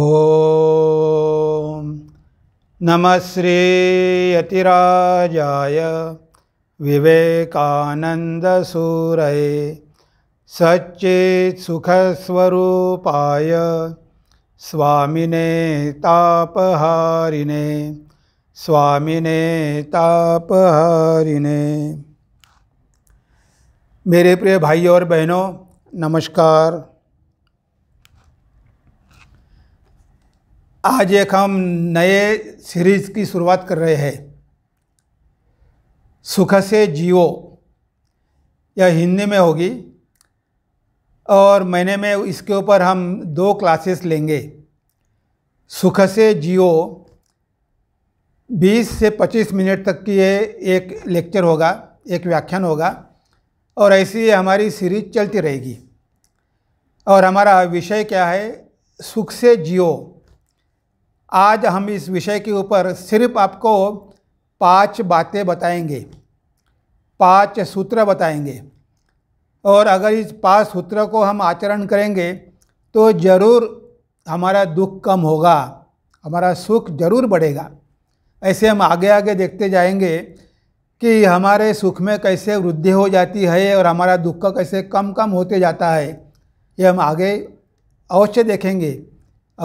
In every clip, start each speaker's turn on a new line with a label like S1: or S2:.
S1: ओम नमः श्रीयतिराजाय विवेकानन्दसूरये सच्चित्सुखस्वरूपाय स्वामिने तापहारिने स्वामिने तापहारिने मेरे प्रिय भाइयों और बहनों नमस्कार आज एक हम नए सीरीज़ की शुरुआत कर रहे हैं सुख से जियो यह हिंदी में होगी और महीने में इसके ऊपर हम दो क्लासेस लेंगे सुख से जियो 20 से 25 मिनट तक की ये एक लेक्चर होगा एक व्याख्यान होगा और ऐसी हमारी सीरीज चलती रहेगी और हमारा विषय क्या है सुख से जियो आज हम इस विषय के ऊपर सिर्फ आपको पांच बातें बताएंगे पांच सूत्र बताएंगे और अगर इस पांच सूत्र को हम आचरण करेंगे तो ज़रूर हमारा दुख कम होगा हमारा सुख जरूर बढ़ेगा ऐसे हम आगे आगे देखते जाएंगे कि हमारे सुख में कैसे वृद्धि हो जाती है और हमारा दुख का कैसे कम कम होते जाता है ये हम आगे अवश्य देखेंगे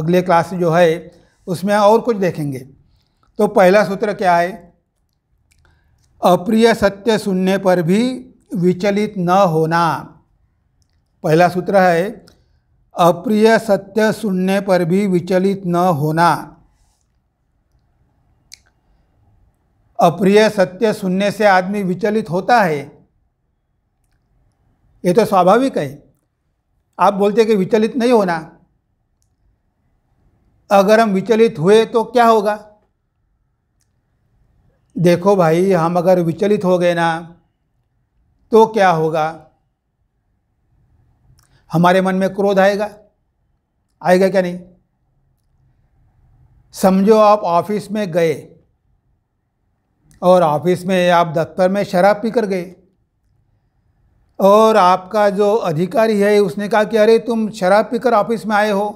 S1: अगले क्लास जो है उसमें और कुछ देखेंगे तो पहला सूत्र क्या है अप्रिय सत्य सुनने पर भी विचलित न होना पहला सूत्र है अप्रिय सत्य सुनने पर भी विचलित न होना अप्रिय सत्य सुनने से आदमी विचलित होता है ये तो स्वाभाविक है आप बोलते कि विचलित नहीं होना अगर हम विचलित हुए तो क्या होगा देखो भाई हम अगर विचलित हो गए ना तो क्या होगा हमारे मन में क्रोध आएगा आएगा क्या नहीं समझो आप ऑफिस में गए और ऑफिस में आप दफ्तर में शराब पीकर गए और आपका जो अधिकारी है उसने कहा कि अरे तुम शराब पीकर ऑफिस में आए हो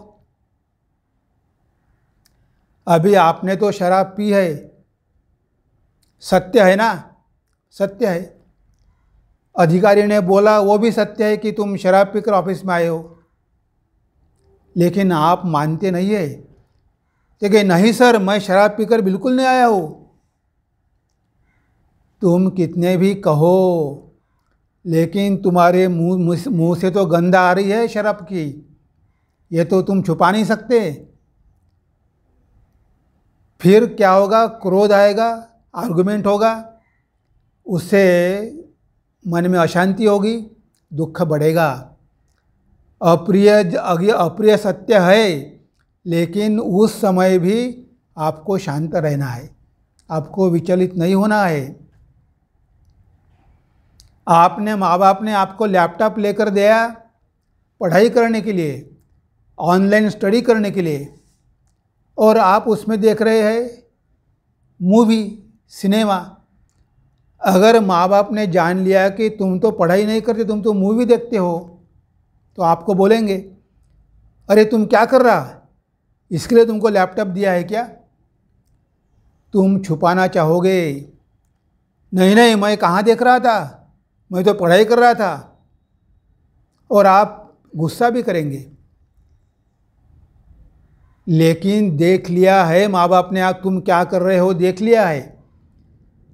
S1: अभी आपने तो शराब पी है सत्य है ना सत्य है अधिकारी ने बोला वो भी सत्य है कि तुम शराब पीकर ऑफिस में आए हो लेकिन आप मानते नहीं है देखिए नहीं सर मैं शराब पीकर बिल्कुल नहीं आया हूँ तुम कितने भी कहो लेकिन तुम्हारे मुंह मुंह से तो गंदा आ रही है शराब की ये तो तुम छुपा नहीं सकते फिर क्या होगा क्रोध आएगा आर्गुमेंट होगा उससे मन में अशांति होगी दुख बढ़ेगा अप्रिय अप्रिय सत्य है लेकिन उस समय भी आपको शांत रहना है आपको विचलित नहीं होना है आपने माँ बाप ने आपको लैपटॉप लेकर दिया पढ़ाई करने के लिए ऑनलाइन स्टडी करने के लिए और आप उसमें देख रहे हैं मूवी सिनेमा अगर माँ बाप ने जान लिया कि तुम तो पढ़ाई नहीं करते तुम तो मूवी देखते हो तो आपको बोलेंगे अरे तुम क्या कर रहा इसके लिए तुमको लैपटॉप दिया है क्या तुम छुपाना चाहोगे नहीं नहीं मैं कहाँ देख रहा था मैं तो पढ़ाई कर रहा था और आप गुस्सा भी करेंगे लेकिन देख लिया है माँ बाप ने आप तुम क्या कर रहे हो देख लिया है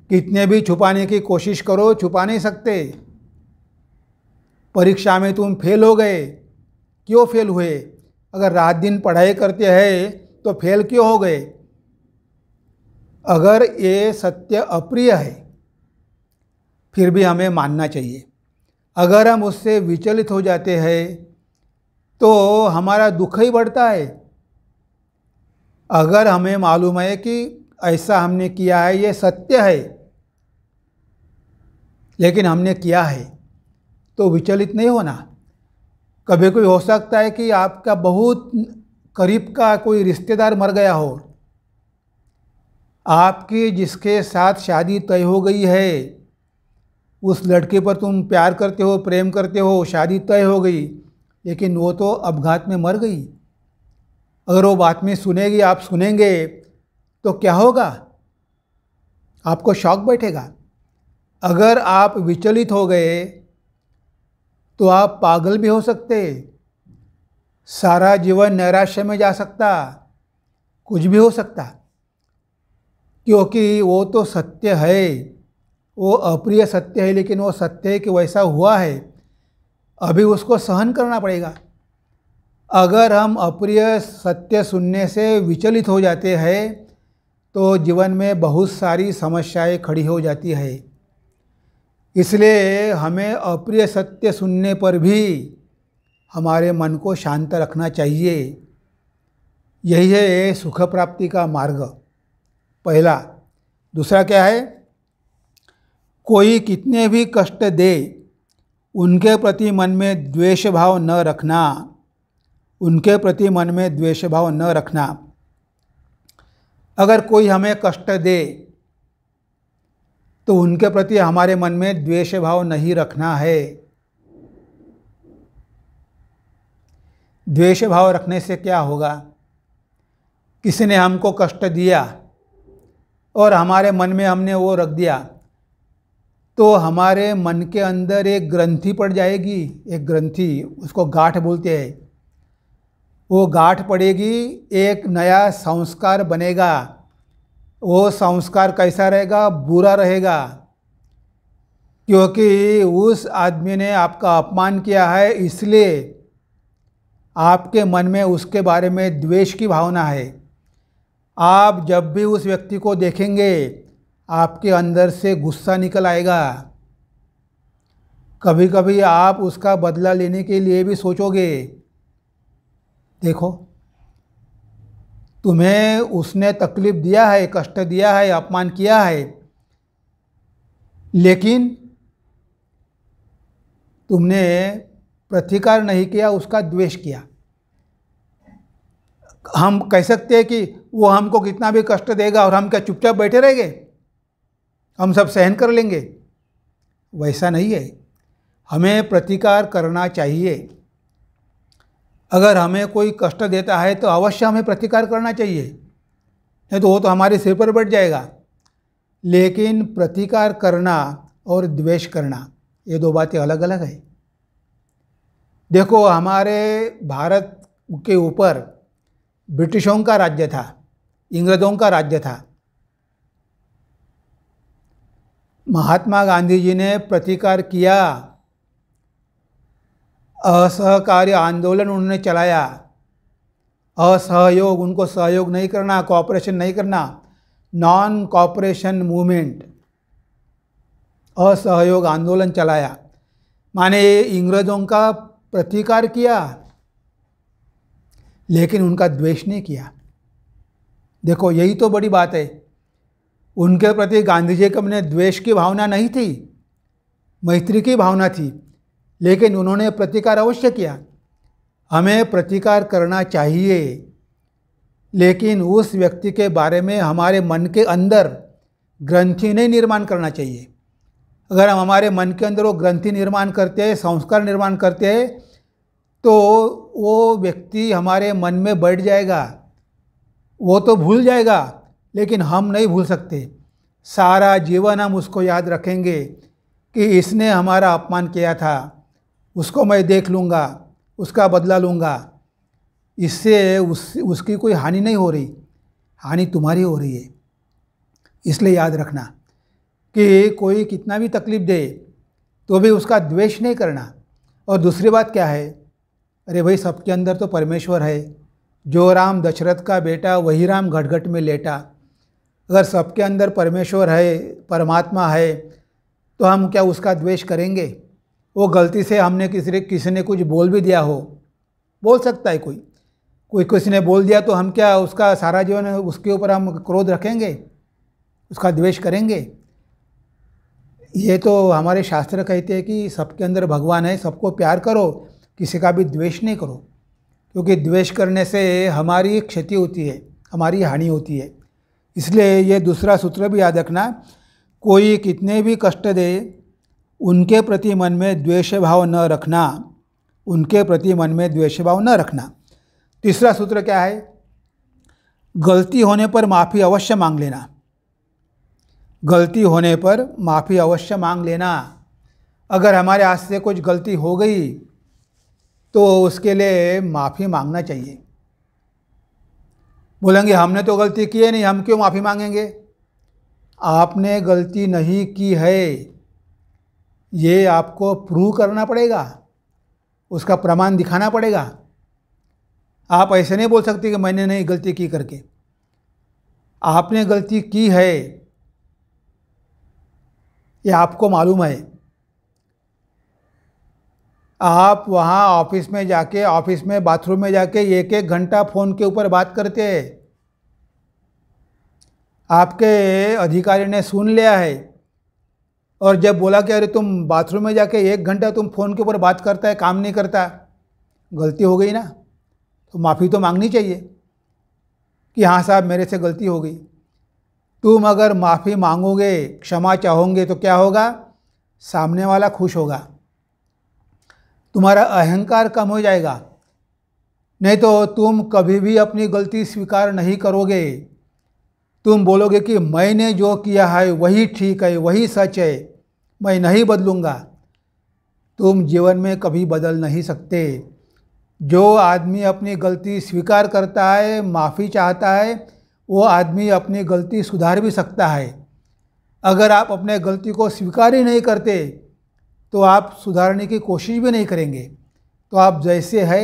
S1: कितने भी छुपाने की कोशिश करो छुपा नहीं सकते परीक्षा में तुम फेल हो गए क्यों फेल हुए अगर रात दिन पढ़ाई करते हैं तो फेल क्यों हो गए अगर ये सत्य अप्रिय है फिर भी हमें मानना चाहिए अगर हम उससे विचलित हो जाते हैं तो हमारा दुख ही बढ़ता है अगर हमें मालूम है कि ऐसा हमने किया है ये सत्य है लेकिन हमने किया है तो विचलित नहीं होना कभी कोई हो सकता है कि आपका बहुत करीब का कोई रिश्तेदार मर गया हो आपकी जिसके साथ शादी तय हो गई है उस लड़के पर तुम प्यार करते हो प्रेम करते हो शादी तय हो गई लेकिन वो तो अपघात में मर गई अगर वो बात में सुनेगी आप सुनेंगे तो क्या होगा आपको शौक बैठेगा अगर आप विचलित हो गए तो आप पागल भी हो सकते सारा जीवन नैराश्य में जा सकता कुछ भी हो सकता क्योंकि वो तो सत्य है वो अप्रिय सत्य है लेकिन वो सत्य है कि वैसा हुआ है अभी उसको सहन करना पड़ेगा अगर हम अप्रिय सत्य सुनने से विचलित हो जाते हैं तो जीवन में बहुत सारी समस्याएं खड़ी हो जाती है इसलिए हमें अप्रिय सत्य सुनने पर भी हमारे मन को शांत रखना चाहिए यही है सुख प्राप्ति का मार्ग पहला दूसरा क्या है कोई कितने भी कष्ट दे उनके प्रति मन में द्वेष भाव न रखना उनके प्रति मन में द्वेष भाव न रखना अगर कोई हमें कष्ट दे तो उनके प्रति हमारे मन में द्वेष भाव नहीं रखना है द्वेष भाव रखने से क्या होगा किसी ने हमको कष्ट दिया और हमारे मन में हमने वो रख दिया तो हमारे मन के अंदर एक ग्रंथि पड़ जाएगी एक ग्रंथि उसको गाठ बोलते हैं वो गाठ पड़ेगी एक नया संस्कार बनेगा वो संस्कार कैसा रहेगा बुरा रहेगा क्योंकि उस आदमी ने आपका अपमान किया है इसलिए आपके मन में उसके बारे में द्वेष की भावना है आप जब भी उस व्यक्ति को देखेंगे आपके अंदर से गुस्सा निकल आएगा कभी कभी आप उसका बदला लेने के लिए भी सोचोगे देखो तुम्हें उसने तकलीफ़ दिया है कष्ट दिया है अपमान किया है लेकिन तुमने प्रतिकार नहीं किया उसका द्वेष किया हम कह सकते हैं कि वो हमको कितना भी कष्ट देगा और हम क्या चुपचाप बैठे रहेंगे हम सब सहन कर लेंगे वैसा नहीं है हमें प्रतिकार करना चाहिए अगर हमें कोई कष्ट देता है तो अवश्य हमें प्रतिकार करना चाहिए नहीं तो वो तो हमारे सिर पर बैठ जाएगा लेकिन प्रतिकार करना और द्वेष करना ये दो बातें अलग अलग है देखो हमारे भारत के ऊपर ब्रिटिशों का राज्य था इंग्रजों का राज्य था महात्मा गांधी जी ने प्रतिकार किया असहकार्य आंदोलन उन्होंने चलाया असहयोग उनको सहयोग नहीं करना कॉपरेशन नहीं करना नॉन कॉपरेशन मूवमेंट असहयोग आंदोलन चलाया माने इंग्रज़ों का प्रतिकार किया लेकिन उनका द्वेष नहीं किया देखो यही तो बड़ी बात है उनके प्रति गांधी जी का मैंने द्वेष की भावना नहीं थी मैत्री की भावना थी लेकिन उन्होंने प्रतिकार अवश्य किया हमें प्रतिकार करना चाहिए लेकिन उस व्यक्ति के बारे में हमारे मन के अंदर ग्रंथि नहीं निर्माण करना चाहिए अगर हम हमारे मन के अंदर वो ग्रंथि निर्माण करते हैं संस्कार निर्माण करते हैं तो वो व्यक्ति हमारे मन में बैठ जाएगा वो तो भूल जाएगा लेकिन हम नहीं भूल सकते सारा जीवन हम उसको याद रखेंगे कि इसने हमारा अपमान किया था उसको मैं देख लूँगा उसका बदला लूँगा इससे उस उसकी कोई हानि नहीं हो रही हानि तुम्हारी हो रही है इसलिए याद रखना कि कोई कितना भी तकलीफ़ दे तो भी उसका द्वेष नहीं करना और दूसरी बात क्या है अरे भाई सबके अंदर तो परमेश्वर है जो राम दशरथ का बेटा वही राम घटघट में लेटा अगर सबके अंदर परमेश्वर है परमात्मा है तो हम क्या उसका द्वेष करेंगे वो गलती से हमने किसी ने किसी ने कुछ बोल भी दिया हो बोल सकता है कोई कोई किसी ने बोल दिया तो हम क्या उसका सारा जीवन उसके ऊपर हम क्रोध रखेंगे उसका द्वेष करेंगे ये तो हमारे शास्त्र कहते हैं कि सबके अंदर भगवान है सबको प्यार करो किसी का भी द्वेष नहीं करो क्योंकि द्वेष करने से हमारी क्षति होती है हमारी हानि होती है इसलिए ये दूसरा सूत्र भी याद रखना कोई कितने भी कष्ट दे उनके प्रति मन में द्वेष भाव न रखना उनके प्रति मन में द्वेष भाव न रखना तीसरा सूत्र क्या है गलती होने पर माफ़ी अवश्य मांग लेना गलती होने पर माफ़ी अवश्य मांग लेना अगर हमारे हाथ से कुछ गलती हो गई तो उसके लिए माफ़ी मांगना चाहिए बोलेंगे हमने तो गलती की है नहीं हम क्यों माफ़ी मांगेंगे आपने गलती नहीं की है ये आपको प्रूव करना पड़ेगा उसका प्रमाण दिखाना पड़ेगा आप ऐसे नहीं बोल सकते कि मैंने नहीं गलती की करके आपने गलती की है ये आपको मालूम है आप वहाँ ऑफिस में जाके ऑफिस में बाथरूम में जाके एक एक घंटा फ़ोन के ऊपर बात करते हैं आपके अधिकारी ने सुन लिया है और जब बोला कि अरे तुम बाथरूम में जाके एक घंटा तुम फ़ोन के ऊपर बात करता है काम नहीं करता गलती हो गई ना तो माफ़ी तो मांगनी चाहिए कि हाँ साहब मेरे से गलती हो गई तुम अगर माफ़ी मांगोगे क्षमा चाहोगे तो क्या होगा सामने वाला खुश होगा तुम्हारा अहंकार कम हो जाएगा नहीं तो तुम कभी भी अपनी गलती स्वीकार नहीं करोगे तुम बोलोगे कि मैंने जो किया है वही ठीक है वही सच है मैं नहीं बदलूँगा तुम जीवन में कभी बदल नहीं सकते जो आदमी अपनी गलती स्वीकार करता है माफ़ी चाहता है वो आदमी अपनी गलती सुधार भी सकता है अगर आप अपने गलती को स्वीकार ही नहीं करते तो आप सुधारने की कोशिश भी नहीं करेंगे तो आप जैसे हैं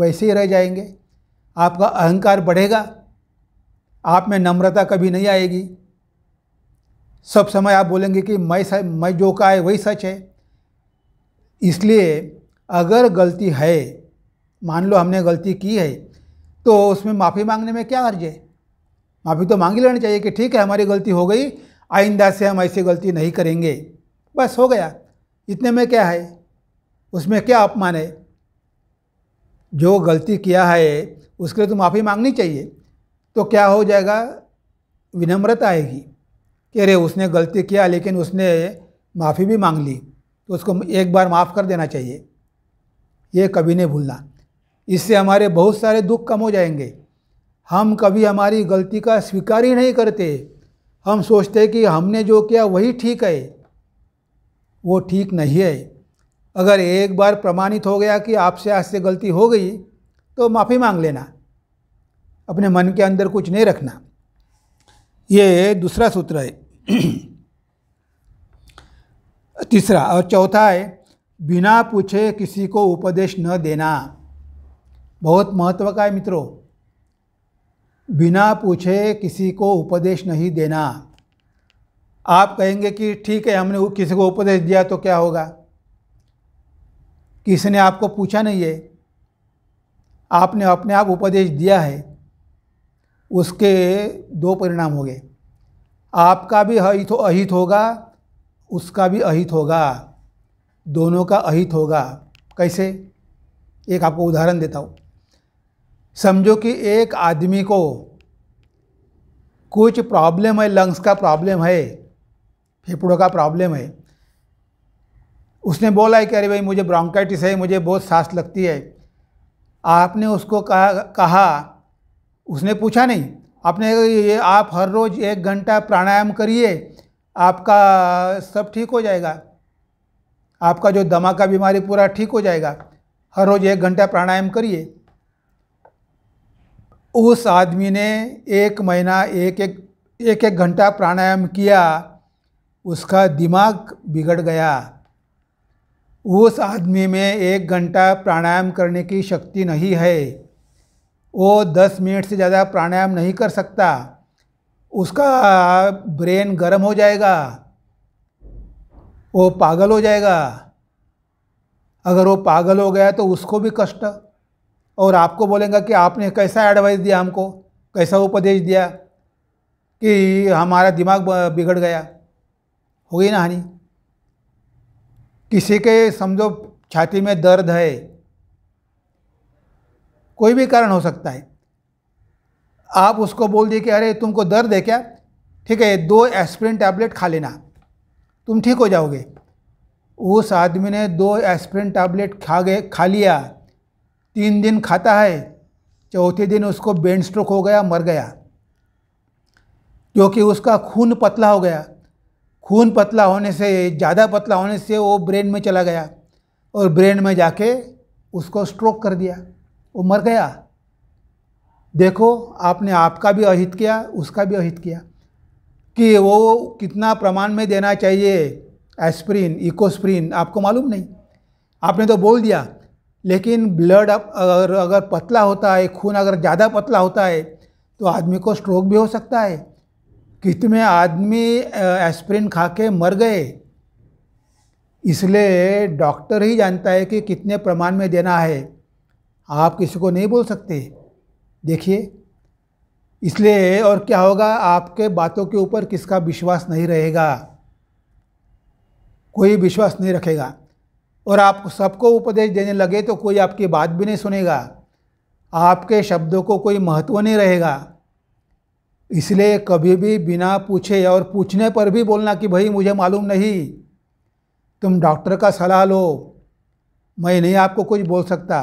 S1: वैसे ही रह जाएंगे आपका अहंकार बढ़ेगा आप में नम्रता कभी नहीं आएगी सब समय आप बोलेंगे कि मैं सच मैं जो का है वही सच है इसलिए अगर गलती है मान लो हमने गलती की है तो उसमें माफ़ी मांगने में क्या अर्ज है माफ़ी तो मांग ही लेनी चाहिए कि ठीक है हमारी गलती हो गई आइंदा से हम ऐसी गलती नहीं करेंगे बस हो गया इतने में क्या है उसमें क्या अपमान है जो गलती किया है उसके लिए तो माफ़ी मांगनी चाहिए तो क्या हो जाएगा विनम्रता आएगी कि अरे उसने गलती किया लेकिन उसने माफ़ी भी मांग ली तो उसको एक बार माफ़ कर देना चाहिए ये कभी नहीं भूलना इससे हमारे बहुत सारे दुख कम हो जाएंगे हम कभी हमारी गलती का स्वीकार ही नहीं करते हम सोचते हैं कि हमने जो किया वही ठीक है वो ठीक नहीं है अगर एक बार प्रमाणित हो गया कि आपसे आज से गलती हो गई तो माफ़ी मांग लेना अपने मन के अंदर कुछ नहीं रखना ये दूसरा सूत्र है तीसरा और चौथा है बिना पूछे किसी को उपदेश न देना बहुत महत्व का है मित्रों बिना पूछे किसी को उपदेश नहीं देना आप कहेंगे कि ठीक है हमने किसी को उपदेश दिया तो क्या होगा किसी ने आपको पूछा नहीं है आपने अपने आप उपदेश दिया है उसके दो परिणाम हो गए आपका भी अहित हो, अहित होगा उसका भी अहित होगा दोनों का अहित होगा कैसे एक आपको उदाहरण देता हूँ समझो कि एक आदमी को कुछ प्रॉब्लम है लंग्स का प्रॉब्लम है फेफड़ों का प्रॉब्लम है उसने बोला है कि अरे भाई मुझे ब्रोंकाइटिस है मुझे बहुत सांस लगती है आपने उसको कहा कहा उसने पूछा नहीं आपने ये आप हर रोज़ एक घंटा प्राणायाम करिए आपका सब ठीक हो जाएगा आपका जो दमा का बीमारी पूरा ठीक हो जाएगा हर रोज़ एक घंटा प्राणायाम करिए उस आदमी ने एक महीना एक एक एक एक घंटा प्राणायाम किया उसका दिमाग बिगड़ गया उस आदमी में एक घंटा प्राणायाम करने की शक्ति नहीं है वो दस मिनट से ज़्यादा प्राणायाम नहीं कर सकता उसका ब्रेन गर्म हो जाएगा वो पागल हो जाएगा अगर वो पागल हो गया तो उसको भी कष्ट और आपको बोलेगा कि आपने कैसा एडवाइस दिया हमको कैसा उपदेश दिया कि हमारा दिमाग बिगड़ गया हो गई ना हानि किसी के समझो छाती में दर्द है कोई भी कारण हो सकता है आप उसको बोल दिए कि अरे तुमको दर्द है क्या ठीक है दो एस्प्रिन टैबलेट खा लेना तुम ठीक हो जाओगे उस आदमी ने दो एस्प्रिन टैबलेट खा गए खा लिया तीन दिन खाता है चौथे दिन उसको बेन स्ट्रोक हो गया मर गया क्योंकि उसका खून पतला हो गया खून पतला होने से ज़्यादा पतला होने से वो ब्रेन में चला गया और ब्रेन में जाके उसको स्ट्रोक कर दिया वो मर गया देखो आपने आपका भी अहित किया उसका भी अहित किया कि वो कितना प्रमाण में देना चाहिए एस्प्रिन इकोस्प्रिन आपको मालूम नहीं आपने तो बोल दिया लेकिन ब्लड अगर अगर पतला होता है खून अगर ज़्यादा पतला होता है तो आदमी को स्ट्रोक भी हो सकता है कितने आदमी एस्प्रिन खा के मर गए इसलिए डॉक्टर ही जानता है कि कितने प्रमाण में देना है आप किसी को नहीं बोल सकते देखिए इसलिए और क्या होगा आपके बातों के ऊपर किसका विश्वास नहीं रहेगा कोई विश्वास नहीं रखेगा और आप सबको उपदेश देने लगे तो कोई आपकी बात भी नहीं सुनेगा आपके शब्दों को कोई महत्व नहीं रहेगा इसलिए कभी भी बिना पूछे और पूछने पर भी बोलना कि भाई मुझे मालूम नहीं तुम डॉक्टर का सलाह लो मैं नहीं आपको कुछ बोल सकता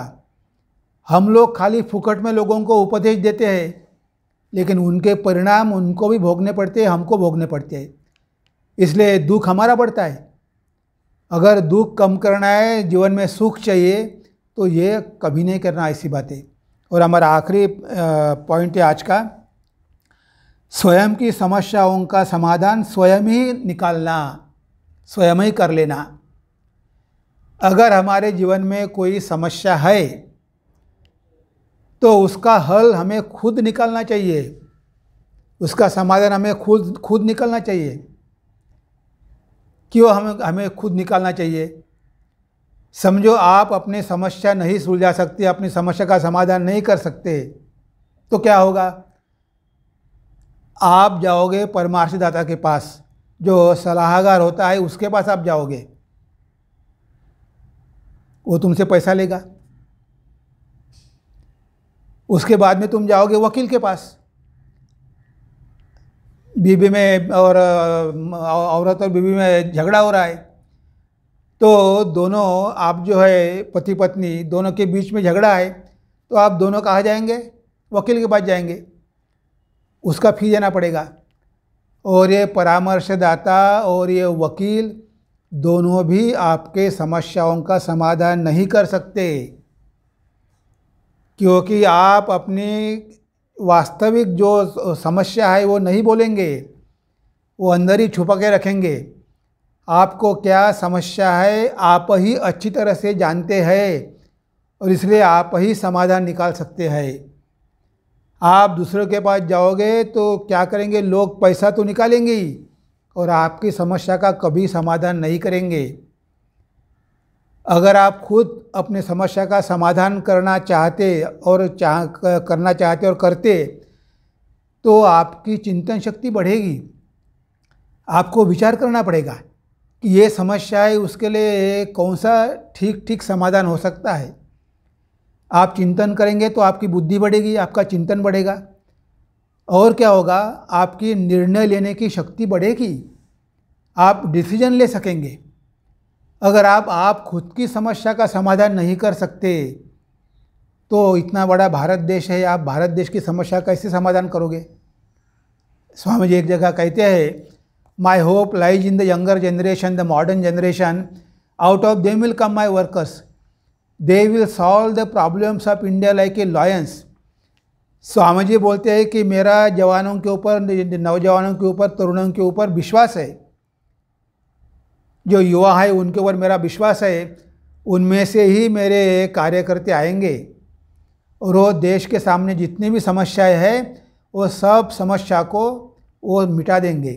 S1: हम लोग खाली फुकट में लोगों को उपदेश देते हैं लेकिन उनके परिणाम उनको भी भोगने पड़ते हैं हमको भोगने पड़ते हैं इसलिए दुख हमारा बढ़ता है अगर दुख कम करना है जीवन में सुख चाहिए तो ये कभी नहीं करना ऐसी बात है और हमारा आखिरी पॉइंट है आज का स्वयं की समस्याओं का समाधान स्वयं ही निकालना स्वयं ही कर लेना अगर हमारे जीवन में कोई समस्या है तो उसका हल हमें खुद निकालना चाहिए उसका समाधान हमें खुद खुद निकालना चाहिए क्यों हमें हमें खुद निकालना चाहिए समझो आप अपनी समस्या नहीं सुलझा सकते अपनी समस्या का समाधान नहीं कर सकते तो क्या होगा आप जाओगे परमार्शदाता के पास जो सलाहकार होता है उसके पास आप जाओगे वो तुमसे पैसा लेगा उसके बाद में तुम जाओगे वकील के पास बीबी में और औरत और बीबी में झगड़ा हो रहा है तो दोनों आप जो है पति पत्नी दोनों के बीच में झगड़ा है तो आप दोनों कहाँ जाएंगे वकील के पास जाएंगे उसका फी देना पड़ेगा और ये परामर्शदाता और ये वकील दोनों भी आपके समस्याओं का समाधान नहीं कर सकते क्योंकि आप अपनी वास्तविक जो समस्या है वो नहीं बोलेंगे वो अंदर ही छुपा के रखेंगे आपको क्या समस्या है आप ही अच्छी तरह से जानते हैं और इसलिए आप ही समाधान निकाल सकते हैं आप दूसरों के पास जाओगे तो क्या करेंगे लोग पैसा तो निकालेंगे ही और आपकी समस्या का कभी समाधान नहीं करेंगे अगर आप खुद अपने समस्या का समाधान करना चाहते और चाह करना चाहते और करते तो आपकी चिंतन शक्ति बढ़ेगी आपको विचार करना पड़ेगा कि ये समस्या है उसके लिए कौन सा ठीक ठीक समाधान हो सकता है आप चिंतन करेंगे तो आपकी बुद्धि बढ़ेगी आपका चिंतन बढ़ेगा और क्या होगा आपकी निर्णय लेने की शक्ति बढ़ेगी आप डिसीजन ले सकेंगे अगर आप आप खुद की समस्या का समाधान नहीं कर सकते तो इतना बड़ा भारत देश है आप भारत देश की समस्या कैसे समाधान करोगे स्वामी जी एक जगह कहते हैं my hope lies in the younger generation the modern generation out of them will come my workers they will solve the problems of India like a lions Swami ji बोलते हैं कि मेरा जवानों के ऊपर नौजवानों के ऊपर तरुणों के ऊपर विश्वास है जो युवा है उनके ऊपर मेरा विश्वास है उनमें से ही मेरे कार्यकर्ते आएंगे और वो देश के सामने जितनी भी समस्याएं हैं वो सब समस्या को वो मिटा देंगे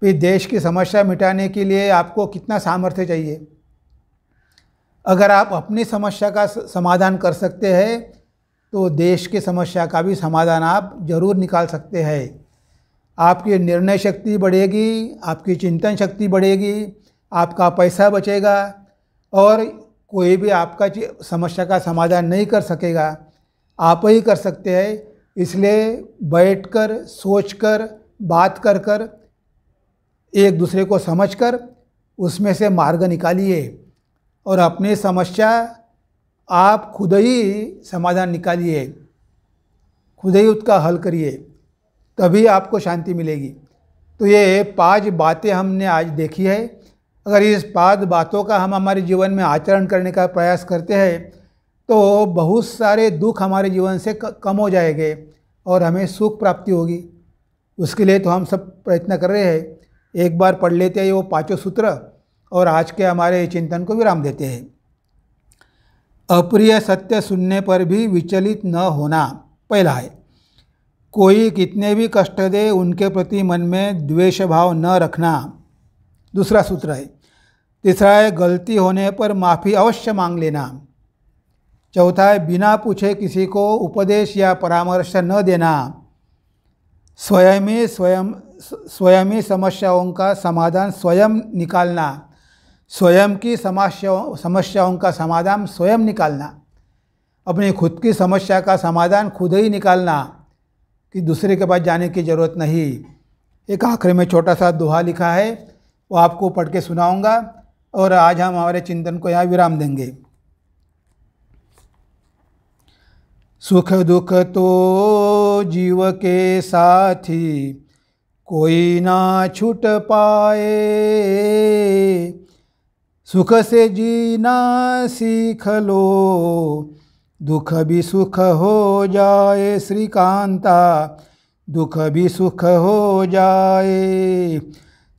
S1: फिर देश की समस्या मिटाने के लिए आपको कितना सामर्थ्य चाहिए अगर आप अपनी समस्या का समाधान कर सकते हैं तो देश की समस्या का भी समाधान आप जरूर निकाल सकते हैं आपकी निर्णय शक्ति बढ़ेगी आपकी चिंतन शक्ति बढ़ेगी आपका पैसा बचेगा और कोई भी आपका समस्या का समाधान नहीं कर सकेगा आप ही कर सकते हैं इसलिए बैठकर सोचकर बात कर कर एक दूसरे को समझकर उसमें से मार्ग निकालिए और अपनी समस्या आप खुद ही समाधान निकालिए खुद ही उसका हल करिए तभी आपको शांति मिलेगी तो ये पांच बातें हमने आज देखी है अगर इस पांच बातों का हम हमारे जीवन में आचरण करने का प्रयास करते हैं तो बहुत सारे दुख हमारे जीवन से कम हो जाएंगे और हमें सुख प्राप्ति होगी उसके लिए तो हम सब प्रयत्न कर रहे हैं एक बार पढ़ लेते हैं वो पाँचों सूत्र और आज के हमारे चिंतन को विराम देते हैं अप्रिय सत्य सुनने पर भी विचलित न होना पहला है कोई कितने भी कष्ट दे उनके प्रति मन में द्वेष भाव न रखना दूसरा सूत्र है तीसरा है गलती होने पर माफ़ी अवश्य मांग लेना चौथा है बिना पूछे किसी को उपदेश या परामर्श न देना स्वयं ही स्वयं स्वयं ही समस्याओं का समाधान स्वयं निकालना स्वयं की समस्याओं समस्याओं का समाधान स्वयं निकालना अपनी खुद की समस्या का समाधान खुद ही निकालना कि दूसरे के पास जाने की ज़रूरत नहीं एक आखिर में छोटा सा दोहा लिखा है वो आपको पढ़ के सुनाऊँगा और आज हम हमारे चिंतन को यहाँ विराम देंगे सुख दुख तो जीव के साथी कोई ना छूट पाए सुख से जीना सीख लो दुख भी सुख हो जाए श्री कांता दुख भी सुख हो जाए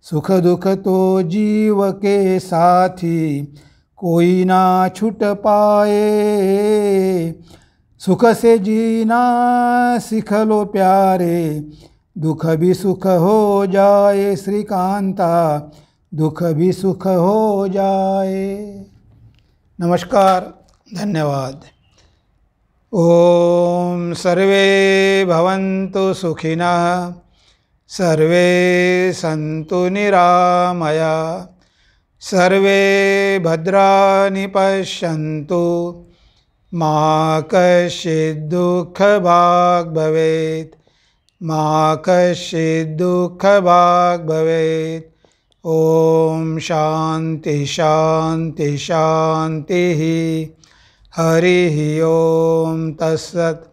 S1: सुख दुख तो जीव के साथी कोई ना छूट पाए सुख से जीना सीख लो प्यारे दुख भी सुख हो जाए श्री कांता दुख भी सुख हो जाए नमस्कार धन्यवाद ॐ सर्वे भवन्तु सुखिनः सर्वे सन्तु निरामया सर्वे भद्राणि पश्यन्तु मा कश्चिद्दुःखभाग् भवेत् मा कश्चिद्दुःखभाग् भवेत् ॐ शान्ति शान्ति शान्तिः हरिः ॐ तत्सत्